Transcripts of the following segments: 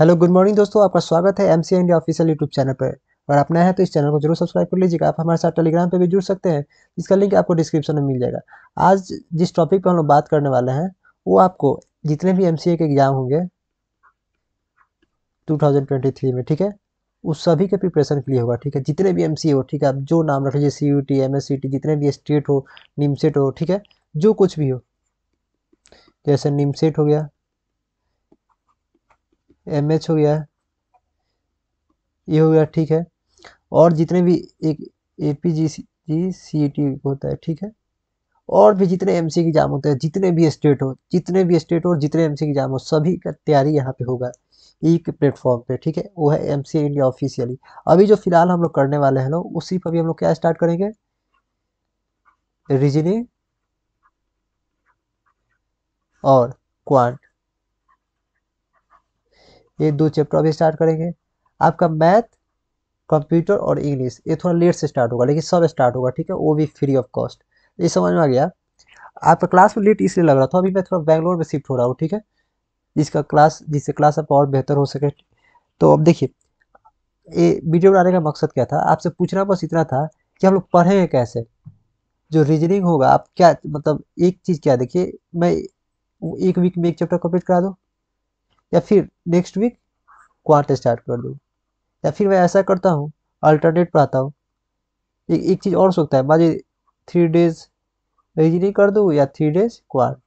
hello good morning दोस्तों आपका स्वागत है M C India official YouTube channel पर और आप नए हैं तो इस चैनल को जरूर सब्सक्राइब कर लीजिएगा आप हमारे साथ टेलीग्राम पर भी जुड़ सकते हैं इसका लिंक आपको डिस्क्रिप्शन में मिल जाएगा आज जिस टॉपिक पर हम लोग बात करने वाले हैं वो आपको जितने भी एम के एग्ज़ाम होंगे टू में ठीक है उस सभी के प्रिपरेशन के लिए होगा ठीक है जितने भी एम हो ठीक है आप जो नाम रख लीजिए C U T M S C T जितने भी स्टेट हो निमसेट हो ठीक है जो कुछ भी हो जैसे निमसेट हो गया एम एच हो गया ये हो गया ठीक है और जितने भी एक A P G C ji C T होता है ठीक है और भी जितने एम सी एग्जाम होते हैं जितने भी स्टेट हो जितने भी स्टेट हो जितने एम सी एग्जाम हो सभी का तैयारी यहाँ पे होगा एक प्लेटफॉर्म पे ठीक है वो है एम सी इंडिया ऑफिशियली अभी जो फिलहाल हम लोग करने वाले हैं लोग उसी पर भी हम लोग क्या स्टार्ट करेंगे रीजनिंग और क्वांट ये दो चैप्टर अभी स्टार्ट करेंगे आपका मैथ कंप्यूटर और इंग्लिश ये थोड़ा लेट से स्टार्ट होगा लेकिन सब स्टार्ट होगा ठीक है वो भी फ्री ऑफ कॉस्ट ये समझ में आ गया आपका क्लास में लेट इसलिए लग रहा था अभी मैं थोड़ा बैंगलोर में शिफ्ट हो रहा हूँ ठीक है जिसका क्लास जिससे क्लास आपका और बेहतर हो सके तो अब देखिए ये वीडियो बनाने का मकसद क्या था आपसे पूछना बस इतना था कि हम लोग पढ़ेंगे कैसे जो रीजनिंग होगा आप क्या मतलब एक चीज़ क्या देखिए मैं एक वीक में एक चैप्टर कम्प्लीट करा दो या फिर नेक्स्ट वीक क्वार्ट स्टार्ट कर दूँ या फिर मैं ऐसा करता हूँ अल्टरनेट पढ़ाता हूँ एक एक चीज़ और सोचता है माजी थ्री डेज रीजनिंग कर दूँ या थ्री डेज क्वार्ट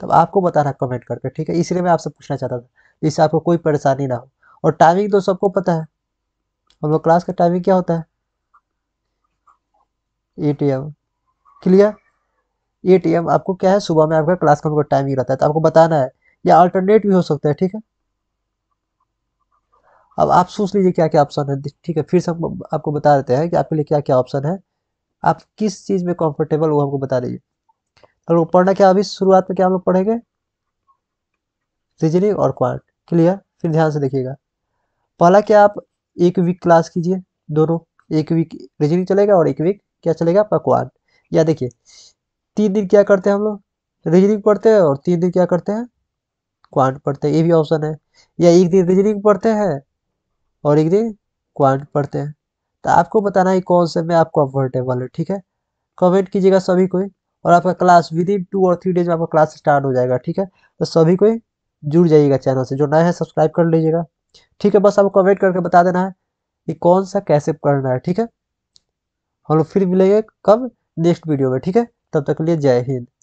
तब आपको बताना कमेंट करके ठीक है इसलिए मैं आपसे पूछना चाहता था जिससे आपको कोई परेशानी ना हो और टाइमिंग तो सबको पता है हम लोग क्लास का टाइमिंग क्या होता है eight AM clear eight AM आपको क्या है सुबह में आपका क्लास का उनका टाइमिंग रहता है तो आपको बताना है या अल्टरनेट भी हो सकता है ठीक है अब आप सोच लीजिए क्या क्या ऑप्शन है ठीक है फिर से हम आपको बता देते हैं कि आपके लिए क्या क्या ऑप्शन है आप किस चीज़ में कंफर्टेबल वो हमको बता दीजिए तो हम लोग पढ़ना क्या अभी शुरुआत में क्या हम लोग पढ़ेंगे रीजनिंग और क्वांट क्लियर फिर ध्यान से देखिएगा पहला क्या आप एक वीक क्लास कीजिए दोनों एक वीक रीजनिंग चलेगा और एक वीक क्या चलेगा आपका क्वांट या देखिए तीन दिन क्या करते हैं हम लोग रीजनिंग पढ़ते हैं और तीन दिन क्या करते हैं क्वांट पढ़ते हैं ये भी ऑप्शन है या एक दिन रीजनिंग पढ़ते हैं और एक दिन क्वांट पढ़ते हैं तो आपको बताना है कौन से में आप कम्फर्टेबल है ठीक है कमेंट कीजिएगा सभी कोई और आपका क्लास विद इन टू और थ्री डेज में आपका क्लास स्टार्ट हो जाएगा ठीक है तो सभी कोई जुड़ जाइएगा चैनल से जो नए हैं सब्सक्राइब कर लीजिएगा ठीक है बस आपको कमेंट करके बता देना है कि कौन सा कैसे करना है ठीक है हम लोग फिर मिलेंगे कब नेक्स्ट वीडियो में ठीक है तब तक के लिए जय हिंद